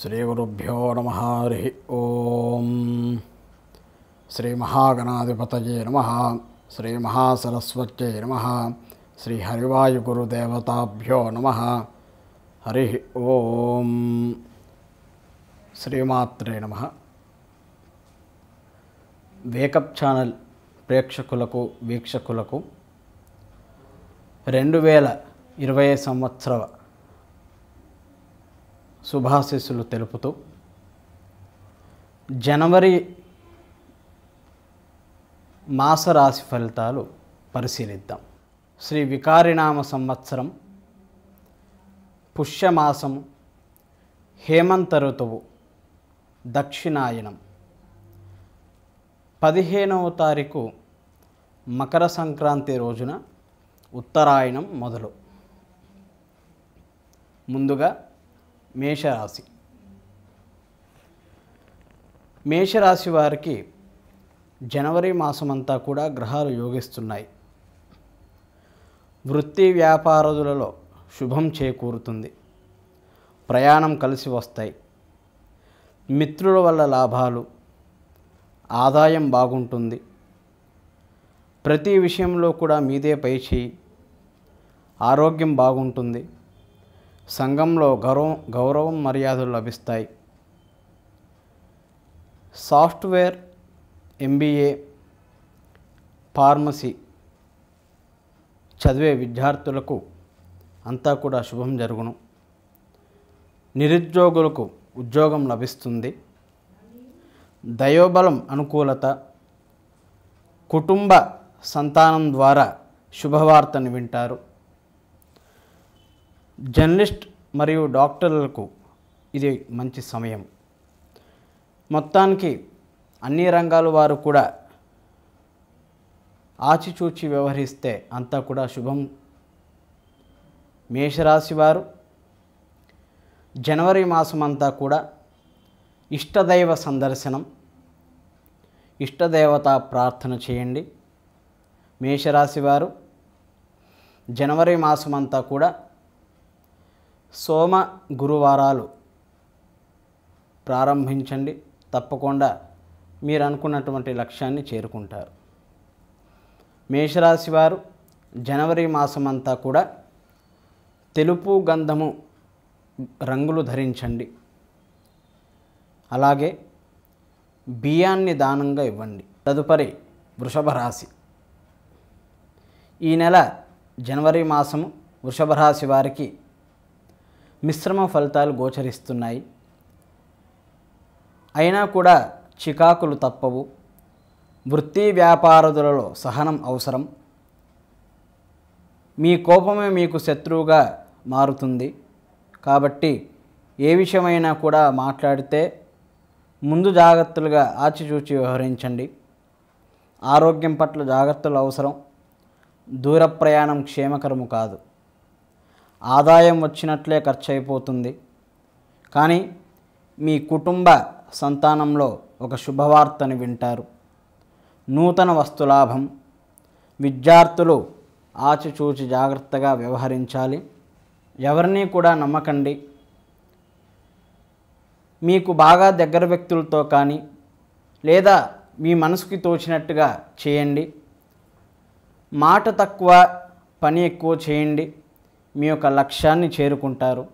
శ్రీ గురుభ్యో నమ హరి ఓం శ్రీ మహాగణాధిపతయే నమ శ్రీ మహాసరస్వత్యై నమ శ్రీ హరివాయుగురుదేవతాభ్యో నమ హరి ఓం శ్రీమాత్రే నమ వేకప్ ఛానల్ ప్రేక్షకులకు వీక్షకులకు రెండు వేల ఇరవై సంవత్సర శుభాశీస్సులు తెలుపుతూ జనవరి మాస రాశి ఫలితాలు పరిశీలిద్దాం శ్రీ వికారినామ సంవత్సరం పుష్యమాసము హేమంత ఋతువు దక్షిణాయనం పదిహేనవ తారీఖు మకర సంక్రాంతి రోజున ఉత్తరాయణం మొదలు ముందుగా మేషరాశి మేషరాశి వారికి జనవరి మాసమంతా కూడా గ్రహాలు యోగిస్తున్నాయి వృత్తి వ్యాపారదులలో శుభం చేకూరుతుంది ప్రయాణం కలిసి వస్తాయి మిత్రుల వల్ల లాభాలు ఆదాయం బాగుంటుంది ప్రతి విషయంలో కూడా మీదే పైచేయి ఆరోగ్యం బాగుంటుంది సంఘంలో గౌరవం గౌరవం మర్యాదలు లభిస్తాయి సాఫ్ట్వేర్ ఎంబీఏ ఫార్మసీ చదివే విద్యార్థులకు అంతా కూడా శుభం జరుగును నిరుద్యోగులకు ఉద్యోగం లభిస్తుంది దయోబలం అనుకూలత కుటుంబ సంతానం ద్వారా శుభవార్తను వింటారు జర్నలిస్ట్ మరియు డాక్టర్లకు ఇది మంచి సమయం మొత్తానికి అన్ని రంగాలు వారు కూడా ఆచిచూచి వ్యవహరిస్తే అంతా కూడా శుభం మేషరాశి వారు జనవరి మాసం అంతా కూడా ఇష్టదైవ సందర్శనం ఇష్టదేవత ప్రార్థన చేయండి మేషరాశి వారు జనవరి మాసం అంతా కూడా సోమ గురువారాలు ప్రారంభించండి తప్పకుండా మీరు అనుకున్నటువంటి లక్ష్యాన్ని చేరుకుంటారు మేషరాశి వారు జనవరి మాసం అంతా కూడా తెలుపు గంధము రంగులు ధరించండి అలాగే బియ్యాన్ని దానంగా ఇవ్వండి తదుపరి వృషభ రాశి ఈ నెల జనవరి మాసము వృషభ రాశి వారికి మిశ్రమ ఫలితాలు గోచరిస్తున్నాయి అయినా కూడా చికాకులు తప్పవు వృత్తి వ్యాపారదులలో సహనం అవసరం మీ కోపమే మీకు శత్రువుగా మారుతుంది కాబట్టి ఏ విషయమైనా కూడా మాట్లాడితే ముందు జాగ్రత్తలుగా ఆచిచూచి వ్యవహరించండి ఆరోగ్యం పట్ల జాగ్రత్తలు అవసరం దూర ప్రయాణం క్షేమకరము కాదు ఆదాయం వచ్చినట్లే ఖర్చు అయిపోతుంది కానీ మీ కుటుంబ సంతానంలో ఒక శుభవార్తని వింటారు నూతన వస్తులాభం విద్యార్థులు ఆచిచూచి జాగ్రత్తగా వ్యవహరించాలి ఎవరిని కూడా నమ్మకండి మీకు బాగా దగ్గర వ్యక్తులతో కానీ లేదా మీ మనసుకి తోచినట్టుగా చేయండి మాట తక్కువ పని ఎక్కువ చేయండి మీ యొక్క లక్ష్యాన్ని చేరుకుంటారు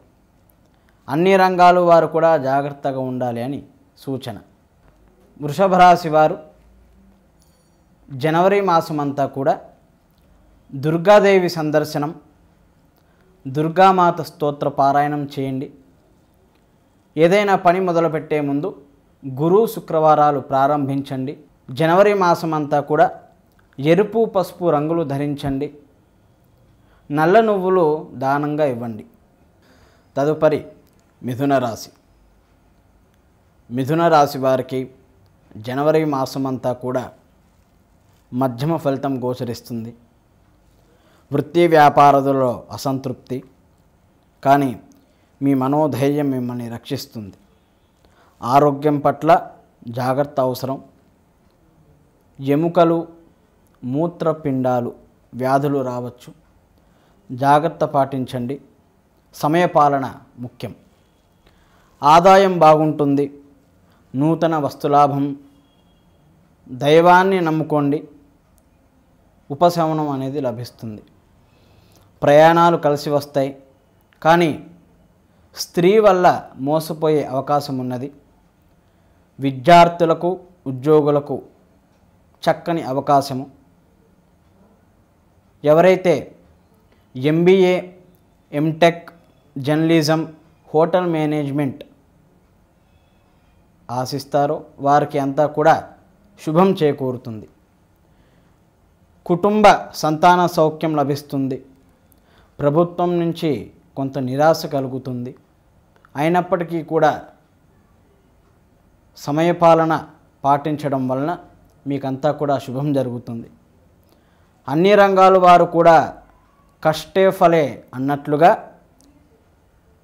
అన్ని రంగాలు వారు కూడా జాగ్రత్తగా ఉండాలి అని సూచన వృషభ రాశి వారు జనవరి మాసం అంతా కూడా దుర్గాదేవి సందర్శనం దుర్గామాత స్తోత్ర పారాయణం చేయండి ఏదైనా పని మొదలుపెట్టే ముందు గురు శుక్రవారాలు ప్రారంభించండి జనవరి మాసం అంతా కూడా ఎరుపు పసుపు రంగులు ధరించండి నల్ల నువ్వులు దానంగా ఇవ్వండి తదుపరి మిథున రాశి మిథున రాశి వారికి జనవరి మాసమంతా కూడా మధ్యమ ఫలితం గోచరిస్తుంది వృత్తి వ్యాపారదులో అసంతృప్తి కానీ మీ మనోధైర్యం మిమ్మల్ని రక్షిస్తుంది ఆరోగ్యం పట్ల జాగ్రత్త అవసరం ఎముకలు మూత్రపిండాలు వ్యాధులు రావచ్చు జాగ్రత్త పాటించండి సమయపాలన ముఖ్యం ఆదాయం బాగుంటుంది నూతన వస్తులాభం దైవాన్ని నమ్ముకోండి ఉపశమనం అనేది లభిస్తుంది ప్రయాణాలు కలిసి వస్తాయి కానీ స్త్రీ వల్ల మోసపోయే అవకాశం ఉన్నది విద్యార్థులకు ఉద్యోగులకు చక్కని అవకాశము ఎవరైతే MBA MTech journalism hotel management ఆశిస్తారో వారికి అంతా కూడా శుభం చేకూరుతుంది కుటుంబ సంతాన సౌఖ్యం లభిస్తుంది ప్రభుత్వం నుంచి కొంత నిరాశ కలుగుతుంది అయినప్పటికీ కూడా సమయపాలన పాటించడం వలన మీకంతా కూడా శుభం జరుగుతుంది అన్ని రంగాలు వారు కూడా కష్టే ఫలే అన్నట్లుగా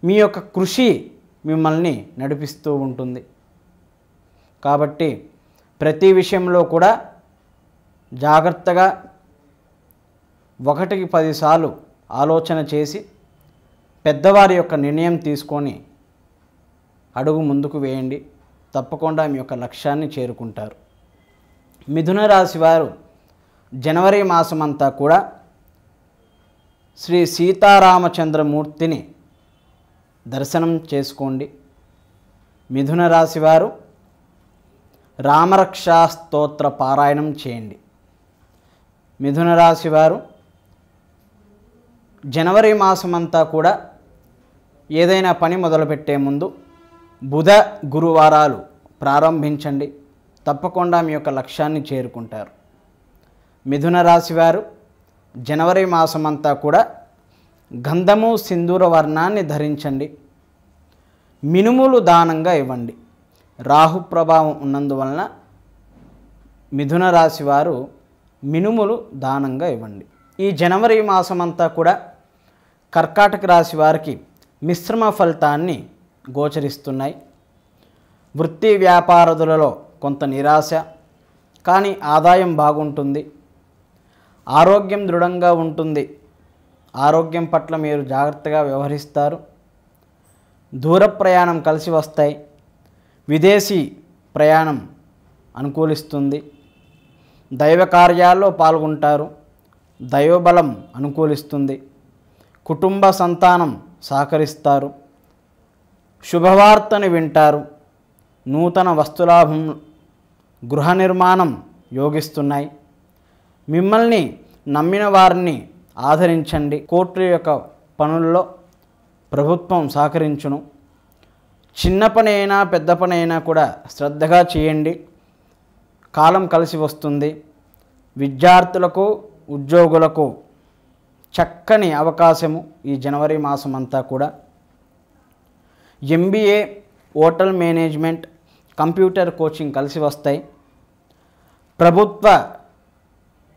మీ యొక్క కృషి మిమ్మల్ని నడిపిస్తూ ఉంటుంది కాబట్టి ప్రతి విషయంలో కూడా జాగ్రత్తగా ఒకటికి పదిసార్లు ఆలోచన చేసి పెద్దవారి యొక్క నిర్ణయం తీసుకొని అడుగు ముందుకు వేయండి తప్పకుండా మీ యొక్క లక్ష్యాన్ని చేరుకుంటారు మిథున రాశి వారు జనవరి మాసమంతా కూడా శ్రీ సీతారామచంద్రమూర్తిని దర్శనం చేసుకోండి మిథున రాశి వారు రామరక్షా స్తోత్ర పారాయణం చేయండి మిథున రాశి వారు జనవరి మాసమంతా కూడా ఏదైనా పని మొదలుపెట్టే ముందు బుధ గురువారాలు ప్రారంభించండి తప్పకుండా మీ యొక్క లక్ష్యాన్ని చేరుకుంటారు మిథున రాశివారు జనవరి మాసమంతా కూడా గంధము సింధూర వర్ణాన్ని ధరించండి మినుములు దానంగా ఇవ్వండి రాహు ప్రభావం ఉన్నందువలన మిథున రాశి వారు మినుములు దానంగా ఇవ్వండి ఈ జనవరి మాసమంతా కూడా కర్కాటక రాశి వారికి మిశ్రమ ఫలితాన్ని గోచరిస్తున్నాయి వృత్తి వ్యాపారదులలో కొంత నిరాశ కానీ ఆదాయం బాగుంటుంది ఆరోగ్యం దృఢంగా ఉంటుంది ఆరోగ్యం పట్ల మీరు జాగ్రత్తగా వ్యవహరిస్తారు దూర ప్రయాణం కలిసి వస్తాయి విదేశీ ప్రయాణం అనుకూలిస్తుంది దైవ కార్యాల్లో పాల్గొంటారు దైవబలం అనుకూలిస్తుంది కుటుంబ సంతానం సహకరిస్తారు శుభవార్తను వింటారు నూతన వస్తులాభం గృహ నిర్మాణం యోగిస్తున్నాయి మిమ్మల్ని నమ్మిన వారిని ఆదరించండి కోర్టు యొక్క పనుల్లో ప్రభుత్వం సహకరించును చిన్న పనైనా పెద్ద పనైనా కూడా శ్రద్ధగా చేయండి కాలం కలిసి వస్తుంది విద్యార్థులకు ఉద్యోగులకు చక్కని అవకాశము ఈ జనవరి మాసం అంతా కూడా MBA hotel management computer coaching కలిసి వస్తాయి ప్రభుత్వ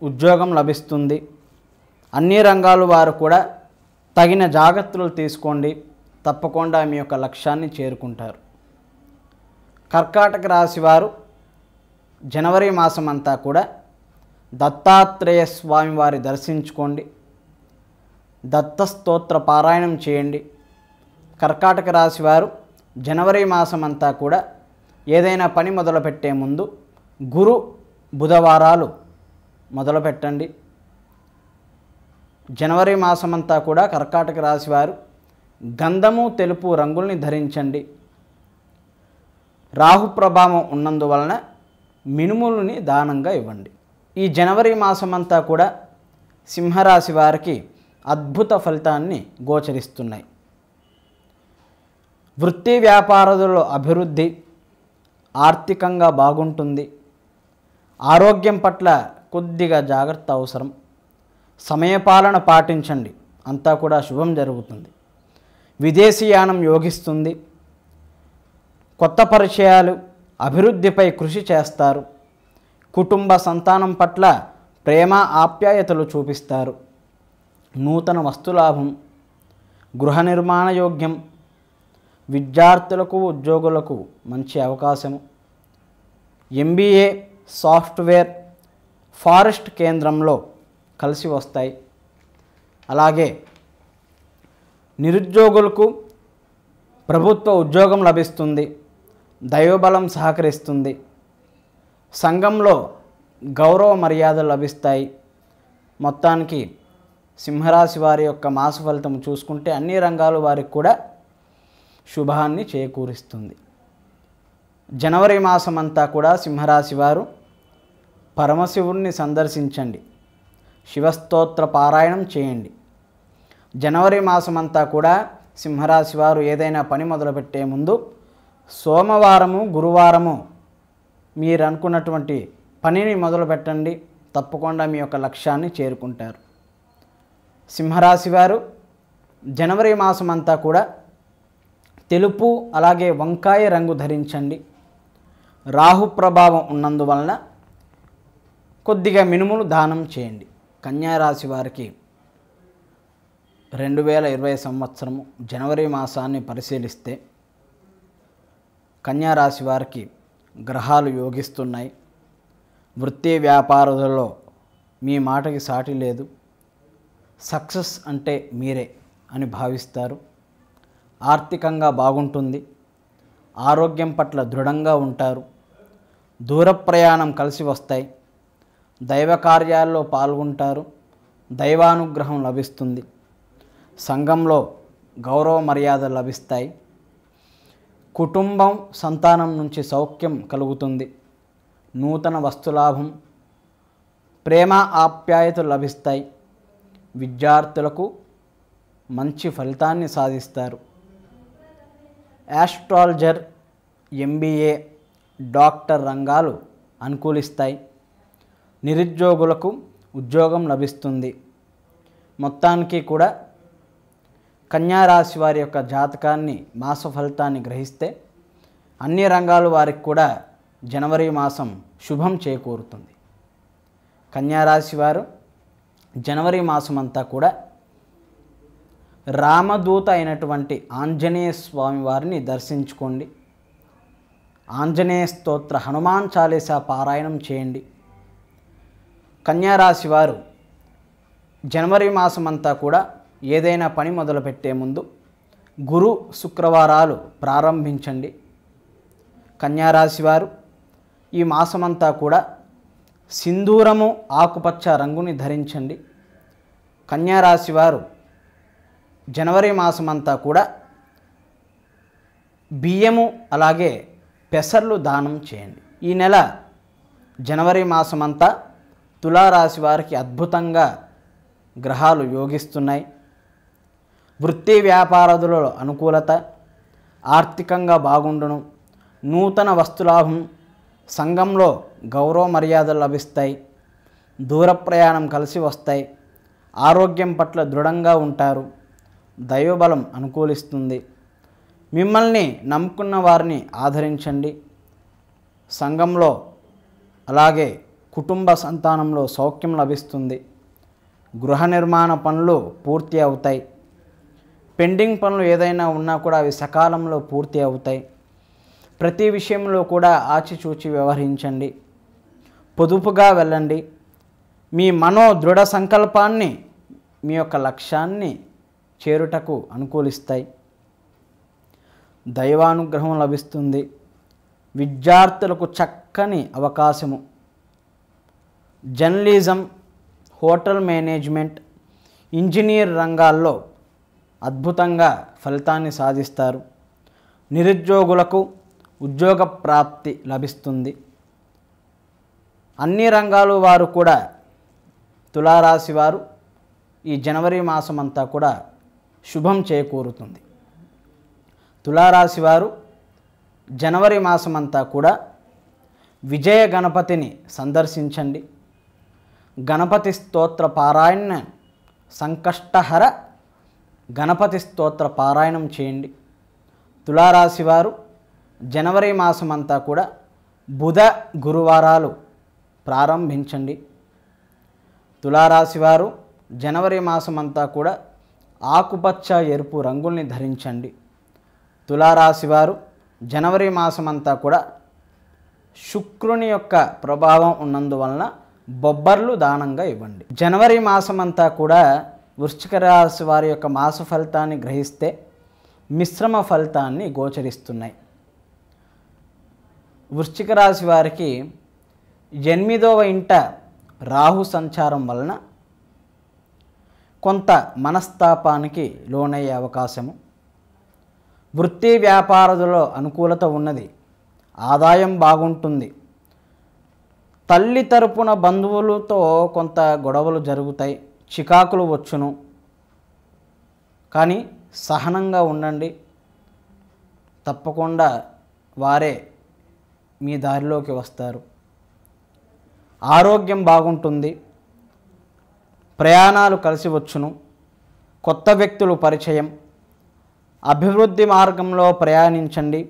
ఉద్యోగం లభిస్తుంది అన్ని రంగాలు వారు కూడా తగిన జాగ్రత్తలు తీసుకోండి తప్పకుండా మీ యొక్క లక్ష్యాన్ని చేరుకుంటారు కర్కాటక రాశి వారు జనవరి మాసం అంతా కూడా దత్తాత్రేయ స్వామి వారి దర్శించుకోండి దత్త స్తోత్ర పారాయణం చేయండి కర్కాటక రాశి వారు జనవరి మాసం అంతా కూడా ఏదైనా పని మొదలుపెట్టే ముందు గురు బుధవారాలు మొదలు పెట్టండి జనవరి మాసమంతా కూడా కర్కాటక రాశివారు గంధము తెలుపు రంగుల్ని ధరించండి రాహు ప్రభావం ఉన్నందువలన మినుములని దానంగా ఇవ్వండి ఈ జనవరి మాసమంతా కూడా సింహరాశి వారికి అద్భుత ఫలితాన్ని గోచరిస్తున్నాయి వృత్తి వ్యాపారులలో అభివృద్ధి ఆర్థికంగా బాగుంటుంది ఆరోగ్యం పట్ల కొద్దిగా జాగ్రత్త అవసరం సమయపాలన పాటించండి అంతా కూడా శుభం జరుగుతుంది విదేశీయానం యోగిస్తుంది కొత్త పరిచయాలు అభివృద్ధిపై కృషి చేస్తారు కుటుంబ సంతానం పట్ల ప్రేమ ఆప్యాయతలు చూపిస్తారు నూతన వస్తులాభం గృహ నిర్మాణ యోగ్యం విద్యార్థులకు ఉద్యోగులకు మంచి అవకాశము ఎంబీఏ సాఫ్ట్వేర్ ఫారెస్ట్ కేంద్రంలో కలిసి వస్తాయి అలాగే నిరుద్యోగులకు ప్రభుత్వ ఉద్యోగం లభిస్తుంది దైవబలం సహకరిస్తుంది సంఘంలో గౌరవ మర్యాదలు లభిస్తాయి మొత్తానికి సింహరాశి వారి యొక్క మాస ఫలితం చూసుకుంటే అన్ని రంగాలు వారికి కూడా శుభాన్ని చేకూరుస్తుంది జనవరి మాసం అంతా కూడా సింహరాశి వారు పరమశివుణ్ణి సందర్శించండి శివస్తోత్ర పారాయణం చేయండి జనవరి మాసమంతా కూడా సింహరాశి వారు ఏదైనా పని మొదలుపెట్టే ముందు సోమవారము గురువారము మీరు అనుకున్నటువంటి పనిని మొదలుపెట్టండి తప్పకుండా మీ యొక్క లక్ష్యాన్ని చేరుకుంటారు సింహరాశి వారు జనవరి మాసం అంతా కూడా తెలుపు అలాగే వంకాయ రంగు ధరించండి రాహు ప్రభావం ఉన్నందువలన కొద్దిగా మినుములు దానం చేయండి కన్యారాశి వారికి రెండు వేల ఇరవై సంవత్సరము జనవరి మాసాన్ని పరిశీలిస్తే కన్యారాశి వారికి గ్రహాలు యోగిస్తున్నాయి వృత్తి వ్యాపారులలో మీ మాటకి సాటి లేదు సక్సెస్ అంటే మీరే అని భావిస్తారు ఆర్థికంగా బాగుంటుంది ఆరోగ్యం పట్ల దృఢంగా ఉంటారు దూర ప్రయాణం కలిసి వస్తాయి దైవ కార్యాల్లో పాల్గొంటారు దైవానుగ్రహం లభిస్తుంది సంఘంలో గౌరవ మర్యాదలు లభిస్తాయి కుటుంబం సంతానం నుంచి సౌఖ్యం కలుగుతుంది నూతన వస్తులాభం ప్రేమ ఆప్యాయతలు లభిస్తాయి విద్యార్థులకు మంచి ఫలితాన్ని సాధిస్తారు యాస్ట్రాలజర్ ఎంబీఏ డాక్టర్ రంగాలు అనుకూలిస్తాయి నిరుద్యోగులకు ఉద్యోగం లభిస్తుంది మొత్తానికి కూడా కన్యారాశి వారి యొక్క జాతకాన్ని మాస ఫలితాన్ని గ్రహిస్తే అన్ని రంగాలు వారికి కూడా జనవరి మాసం శుభం చేకూరుతుంది కన్యారాశి వారు జనవరి మాసం అంతా కూడా రామదూత అయినటువంటి ఆంజనేయ స్వామి వారిని దర్శించుకోండి ఆంజనేయ స్తోత్ర హనుమాన్ చాలీసా పారాయణం చేయండి కన్యారాశి వారు జనవరి మాసం అంతా కూడా ఏదైనా పని మొదలుపెట్టే ముందు గురు శుక్రవారాలు ప్రారంభించండి కన్యారాశి వారు ఈ మాసమంతా కూడా సింధూరము ఆకుపచ్చ రంగుని ధరించండి కన్యారాశి వారు జనవరి మాసమంతా కూడా బియ్యము అలాగే పెసర్లు దానం చేయండి ఈ నెల జనవరి మాసమంతా తులారాశి వారికి అద్భుతంగా గ్రహాలు యోగిస్తున్నాయి వృత్తి వ్యాపారదులలో అనుకూలత ఆర్థికంగా బాగుండును నూతన వస్తులాభం సంఘంలో గౌరవ మర్యాదలు లభిస్తాయి దూర ప్రయాణం కలిసి వస్తాయి ఆరోగ్యం పట్ల దృఢంగా ఉంటారు దైవబలం అనుకూలిస్తుంది మిమ్మల్ని నమ్ముకున్న వారిని ఆదరించండి సంఘంలో అలాగే కుటుంబ సంతానంలో సౌఖ్యం లభిస్తుంది గృహ నిర్మాణ పనులు పూర్తి అవుతాయి పెండింగ్ పనులు ఏదైనా ఉన్నా కూడా అవి సకాలంలో పూర్తి అవుతాయి ప్రతి విషయంలో కూడా ఆచిచూచి వ్యవహరించండి పొదుపుగా వెళ్ళండి మీ మనో దృఢ సంకల్పాన్ని మీ యొక్క లక్ష్యాన్ని చేరుటకు అనుకూలిస్తాయి దైవానుగ్రహం లభిస్తుంది విద్యార్థులకు చక్కని అవకాశము జర్నలిజం హోటల్ మేనేజ్మెంట్ ఇంజనీర్ రంగాల్లో అద్భుతంగా ఫలితాన్ని సాధిస్తారు నిరుద్యోగులకు ఉద్యోగ ప్రాప్తి లభిస్తుంది అన్ని రంగాలు వారు కూడా తులారాశి వారు ఈ జనవరి మాసం అంతా కూడా శుభం చేకూరుతుంది తులారాశి వారు జనవరి మాసం అంతా కూడా విజయ గణపతిని సందర్శించండి గణపతి స్తోత్ర పారాయణ సంకష్టహర గణపతి స్తోత్ర పారాయణం చేయండి తులారాశి వారు జనవరి మాసం అంతా కూడా బుధ గురువారాలు ప్రారంభించండి తులారాశి వారు జనవరి మాసం అంతా కూడా ఆకుపచ్చ ఎరుపు రంగుల్ని ధరించండి తులారాశి వారు జనవరి మాసం అంతా కూడా శుక్రుని యొక్క ప్రభావం ఉన్నందువలన బొబ్బర్లు దానంగా ఇవ్వండి జనవరి మాసం అంతా కూడా వృశ్చిక రాశి వారి యొక్క మాస ఫలితాన్ని గ్రహిస్తే మిశ్రమ ఫలితాన్ని గోచరిస్తున్నాయి వృశ్చిక రాశి వారికి ఎనిమిదవ ఇంట రాహు సంచారం వలన కొంత మనస్తాపానికి లోనయ్యే అవకాశము వృత్తి వ్యాపారదులో అనుకూలత ఉన్నది ఆదాయం బాగుంటుంది తల్లి తరపున బంధువులతో కొంత గొడవలు జరుగుతాయి చికాకులు వచ్చును కానీ సహనంగా ఉండండి తప్పకుండా వారే మీ దారిలోకి వస్తారు ఆరోగ్యం బాగుంటుంది ప్రయాణాలు కలిసి వచ్చును కొత్త వ్యక్తులు పరిచయం అభివృద్ధి మార్గంలో ప్రయాణించండి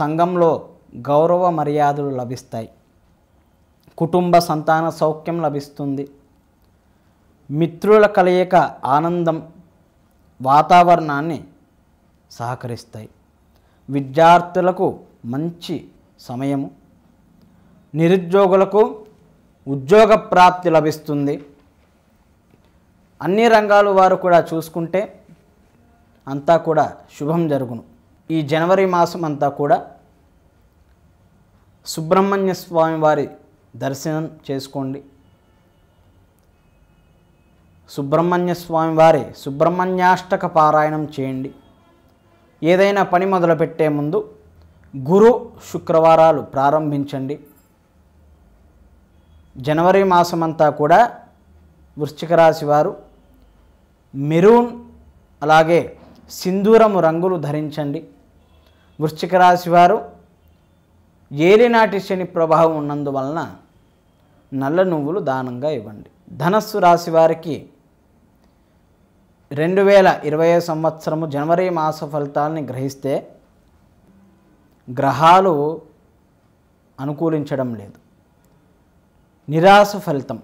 సంఘంలో గౌరవ మర్యాదలు లభిస్తాయి కుటుంబ సంతాన సౌఖ్యం లభిస్తుంది మిత్రుల కలయిక ఆనందం వాతావరణాన్ని సహకరిస్తాయి విద్యార్థులకు మంచి సమయము నిరుద్యోగులకు ఉద్యోగ ప్రాప్తి లభిస్తుంది అన్ని రంగాలు వారు కూడా చూసుకుంటే అంతా కూడా శుభం జరుగును ఈ జనవరి మాసం అంతా కూడా సుబ్రహ్మణ్య స్వామి వారి దర్శనం చేసుకోండి సుబ్రహ్మణ్య స్వామి వారి సుబ్రహ్మణ్యాష్టక పారాయణం చేయండి ఏదైనా పని మొదలుపెట్టే ముందు గురు శుక్రవారాలు ప్రారంభించండి జనవరి మాసమంతా కూడా వృశ్చిక రాశి వారు మెరూన్ అలాగే సింధూరము రంగులు ధరించండి వృశ్చిక రాశి వారు ఏలినాటి శని ప్రభావం ఉన్నందువలన నల్ల నువ్వులు దానంగా ఇవ్వండి ధనస్సు రాశి వారికి రెండు వేల ఇరవై సంవత్సరము జనవరి మాస ఫలితాలని గ్రహిస్తే గ్రహాలు అనుకూలించడం లేదు నిరాశ ఫలితం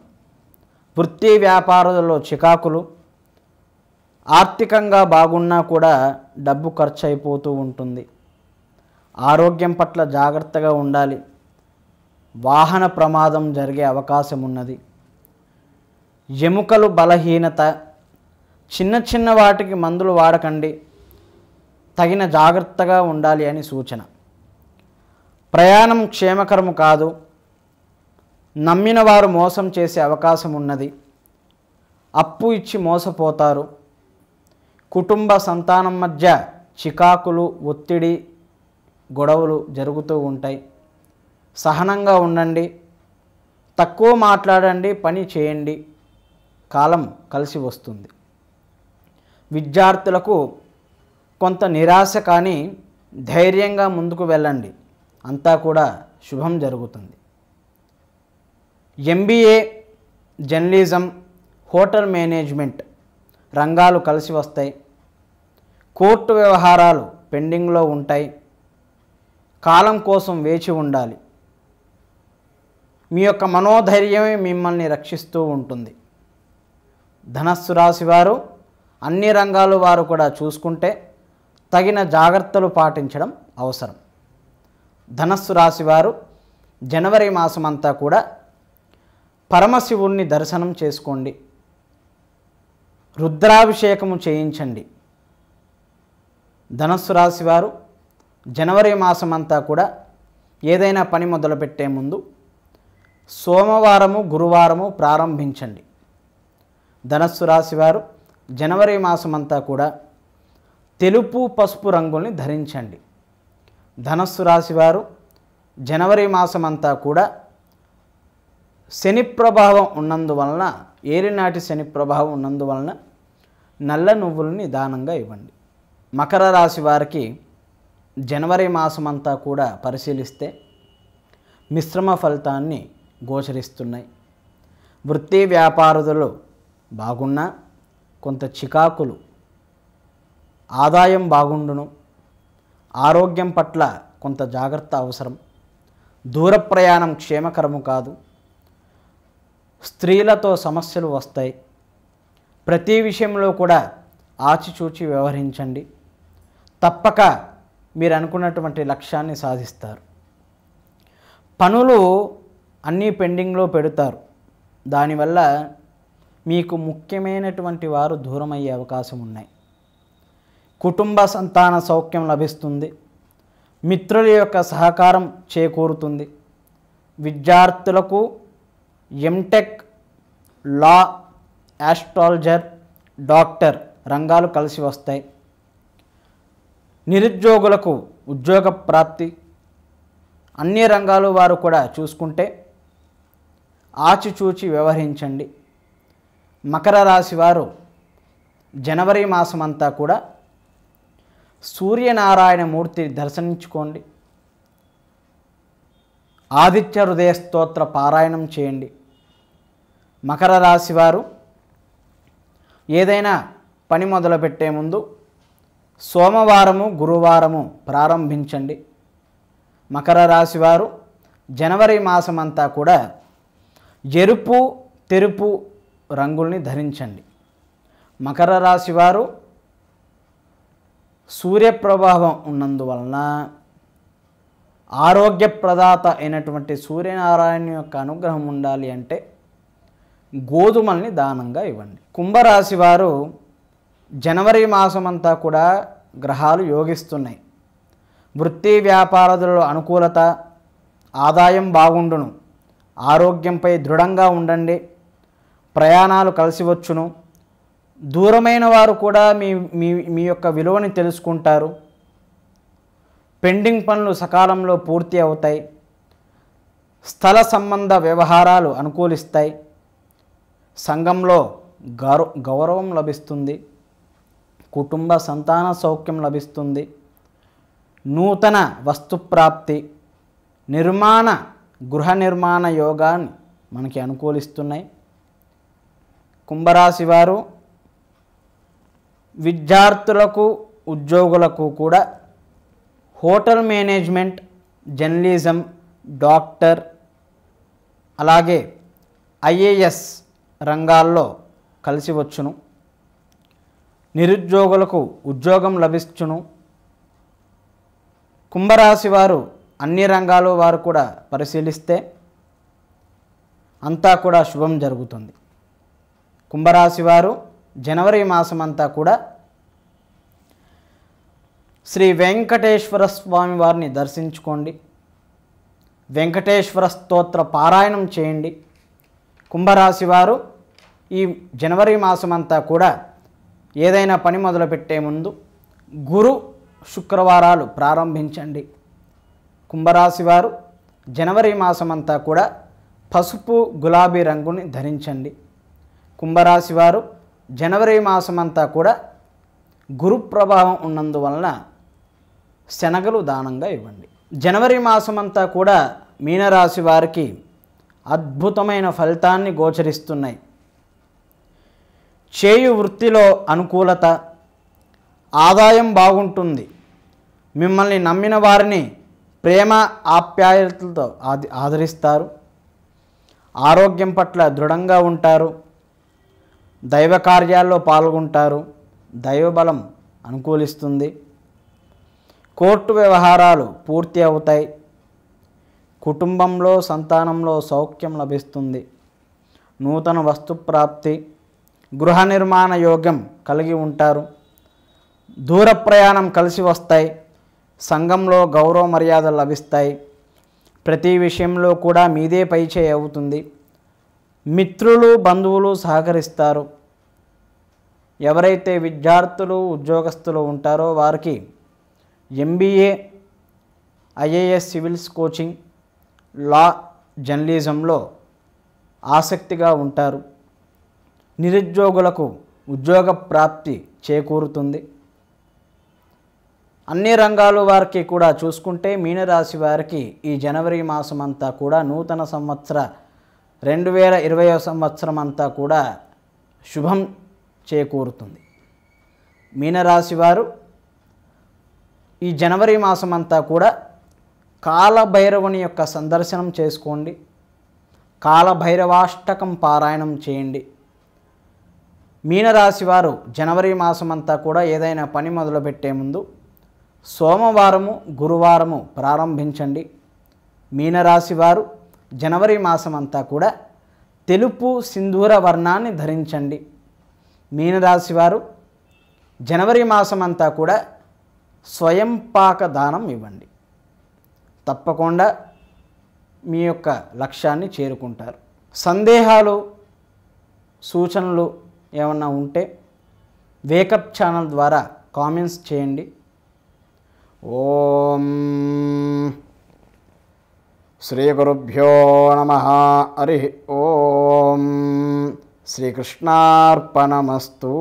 వృత్తి వ్యాపారాలలో చికాకులు ఆర్థికంగా బాగున్నా కూడా డబ్బు ఖర్చు అయిపోతూ ఉంటుంది ఆరోగ్యం పట్ల జాగ్రత్తగా ఉండాలి వాహన ప్రమాదం జరిగే అవకాశం ఉన్నది ఎముకలు బలహీనత చిన్న చిన్న వాటికి మందులు వాడకండి తగిన జాగ్రత్తగా ఉండాలి అని సూచన ప్రయాణం క్షేమకరము కాదు నమ్మిన వారు మోసం చేసే అవకాశం ఉన్నది అప్పు ఇచ్చి మోసపోతారు కుటుంబ సంతానం మధ్య చికాకులు ఒత్తిడి గొడవలు జరుగుతూ ఉంటాయి సహనంగా ఉండండి తక్కువ మాట్లాడండి పని చేయండి కాలం కలిసి వస్తుంది విద్యార్థులకు కొంత నిరాశ కానీ ధైర్యంగా ముందుకు వెళ్ళండి అంతా కూడా శుభం జరుగుతుంది ఎంబీఏ జర్నలిజం హోటల్ మేనేజ్మెంట్ రంగాలు కలిసి వస్తాయి కోర్టు వ్యవహారాలు పెండింగ్లో ఉంటాయి కాలం కోసం వేచి ఉండాలి మీ యొక్క మనోధైర్యమే మిమ్మల్ని రక్షిస్తూ ఉంటుంది ధనస్సు రాశి వారు అన్ని రంగాలు వారు కూడా చూసుకుంటే తగిన జాగ్రత్తలు పాటించడం అవసరం ధనస్సు రాశి వారు జనవరి మాసం అంతా కూడా పరమశివుణ్ణి దర్శనం చేసుకోండి రుద్రాభిషేకము చేయించండి ధనస్సు రాశి వారు జనవరి మాసం అంతా కూడా ఏదైనా పని మొదలుపెట్టే ముందు సోమవారము గురువారము ప్రారంభించండి ధనస్సు రాశివారు జనవరి మాసమంతా కూడా తెలుపు పసుపు రంగుల్ని ధరించండి ధనస్సు రాశివారు జనవరి మాసమంతా కూడా శని ప్రభావం ఉన్నందువలన ఏరినాటి శని ప్రభావం ఉన్నందువలన నల్ల నువ్వులని దానంగా ఇవ్వండి మకర రాశి వారికి జనవరి మాసమంతా కూడా పరిశీలిస్తే మిశ్రమ ఫలితాన్ని గోచరిస్తున్నాయి వృత్తి వ్యాపారులు బాగున్నా కొంత చికాకులు ఆదాయం బాగుండును ఆరోగ్యం పట్ల కొంత జాగ్రత్త అవసరం దూర ప్రయాణం క్షేమకరము కాదు స్త్రీలతో సమస్యలు వస్తాయి ప్రతి విషయంలో కూడా ఆచిచూచి వ్యవహరించండి తప్పక మీరు అనుకున్నటువంటి లక్ష్యాన్ని సాధిస్తారు పనులు అన్నీ పెండింగ్లో పెడతారు దానివల్ల మీకు ముఖ్యమైనటువంటి వారు దూరం అయ్యే అవకాశం ఉన్నాయి కుటుంబ సంతాన సౌఖ్యం లభిస్తుంది మిత్రుల యొక్క సహకారం చేకూరుతుంది విద్యార్థులకు ఎంటెక్ లా యాస్ట్రాలజర్ డాక్టర్ రంగాలు కలిసి వస్తాయి నిరుద్యోగులకు ఉద్యోగ ప్రాప్తి అన్ని రంగాలు వారు కూడా చూసుకుంటే ఆచిచూచి వ్యవహరించండి మకర రాశి వారు జనవరి మాసం అంతా కూడా సూర్యనారాయణ మూర్తి దర్శనించుకోండి ఆదిత్య హృదయ స్తోత్ర పారాయణం చేయండి మకర రాశి వారు ఏదైనా పని మొదలుపెట్టే ముందు సోమవారము గురువారము ప్రారంభించండి మకర రాశి వారు జనవరి మాసమంతా కూడా ఎరుపు తెరుపు రంగుల్ని ధరించండి మకర రాశి వారు సూర్యప్రభావం ఉన్నందువలన ఆరోగ్య ప్రదాత అయినటువంటి సూర్యనారాయణ యొక్క అనుగ్రహం ఉండాలి అంటే గోధుమల్ని దానంగా ఇవ్వండి కుంభరాశి వారు జనవరి మాసం అంతా కూడా గ్రహాలు యోగిస్తున్నాయి వృత్తి వ్యాపారదులలో అనుకూలత ఆదాయం బాగుండును ఆరోగ్యంపై దృఢంగా ఉండండి ప్రయాణాలు కలిసి వచ్చును దూరమైన వారు కూడా మీ మీ మీ యొక్క విలువని తెలుసుకుంటారు పెండింగ్ పనులు సకాలంలో పూర్తి అవుతాయి స్థల సంబంధ వ్యవహారాలు అనుకూలిస్తాయి సంఘంలో గౌర గౌరవం లభిస్తుంది కుటుంబ సంతాన సౌఖ్యం లభిస్తుంది నూతన వస్తుప్రాప్తి నిర్మాణ గృహ నిర్మాణ యోగాన్ని మనకి అనుకూలిస్తున్నాయి కుంభరాశి వారు విద్యార్థులకు ఉద్యోగులకు కూడా హోటల్ మేనేజ్మెంట్ జర్నలిజం డాక్టర్ అలాగే ఐఏఎస్ రంగాల్లో కలిసి వచ్చును నిరుద్యోగులకు ఉద్యోగం లభించును కుంభరాశి వారు అన్ని రంగాలు వారు కూడా పరిశీలిస్తే అంతా కూడా శుభం జరుగుతుంది కుంభరాశి వారు జనవరి మాసం అంతా కూడా శ్రీ వెంకటేశ్వర స్వామి వారిని దర్శించుకోండి వెంకటేశ్వర స్తోత్ర పారాయణం చేయండి కుంభరాశి వారు ఈ జనవరి మాసం అంతా కూడా ఏదైనా పని మొదలుపెట్టే ముందు గురు శుక్రవారాలు ప్రారంభించండి కుంభరాశి వారు జనవరి మాసమంతా కూడా పసుపు గులాబీ రంగుని ధరించండి కుంభరాశి వారు జనవరి మాసమంతా కూడా గురు ప్రభావం ఉన్నందువలన శనగలు దానంగా ఇవ్వండి జనవరి మాసమంతా కూడా మీనరాశి వారికి అద్భుతమైన ఫలితాన్ని గోచరిస్తున్నాయి చేయు వృత్తిలో అనుకూలత ఆదాయం బాగుంటుంది మిమ్మల్ని నమ్మిన వారిని ప్రేమ ఆప్యాయతలతో ఆది ఆదరిస్తారు ఆరోగ్యం పట్ల దృఢంగా ఉంటారు దైవ కార్యాల్లో పాల్గొంటారు దైవబలం అనుకూలిస్తుంది కోర్టు వ్యవహారాలు పూర్తి అవుతాయి కుటుంబంలో సంతానంలో సౌఖ్యం లభిస్తుంది నూతన వస్తుప్రాప్తి గృహ నిర్మాణ యోగ్యం కలిగి ఉంటారు దూర ప్రయాణం కలిసి వస్తాయి సంఘంలో గౌరవ మర్యాదలు లభిస్తాయి ప్రతి విషయంలో కూడా మీదే పైచేయి అవుతుంది మిత్రులు బంధువులు సహకరిస్తారు ఎవరైతే విద్యార్థులు ఉద్యోగస్తులు ఉంటారో వారికి MBA IAS civils coaching law జర్నలిజంలో ఆసక్తిగా ఉంటారు నిరుద్యోగులకు ఉద్యోగ ప్రాప్తి చేకూరుతుంది అన్ని రంగాల వారికి కూడా చూసుకుంటే మీనరాశి వారికి ఈ జనవరి మాసం అంతా కూడా నూతన సంవత్సర రెండు వేల ఇరవై సంవత్సరం అంతా కూడా శుభం చేకూరుతుంది మీనరాశి వారు ఈ జనవరి మాసం అంతా కూడా కాలభైరవుని యొక్క సందర్శనం చేసుకోండి కాలభైరవాష్టకం పారాయణం చేయండి మీనరాశి వారు జనవరి మాసం అంతా కూడా ఏదైనా పని మొదలుపెట్టే ముందు సోమవారము గురువారము ప్రారంభించండి మీనరాశి వారు జనవరి మాసం అంతా కూడా తెలుపు సింధూర వర్ణాన్ని ధరించండి మీనరాశి వారు జనవరి మాసం అంతా కూడా స్వయంపాక దానం ఇవ్వండి తప్పకుండా మీ యొక్క లక్ష్యాన్ని చేరుకుంటారు సందేహాలు సూచనలు ఏమన్నా ఉంటే వేకప్ ఛానల్ ద్వారా కామెంట్స్ చేయండి ॐ श्रीगुरुभ्यो नमः हरिः ॐ श्रीकृष्णार्पणमस्तु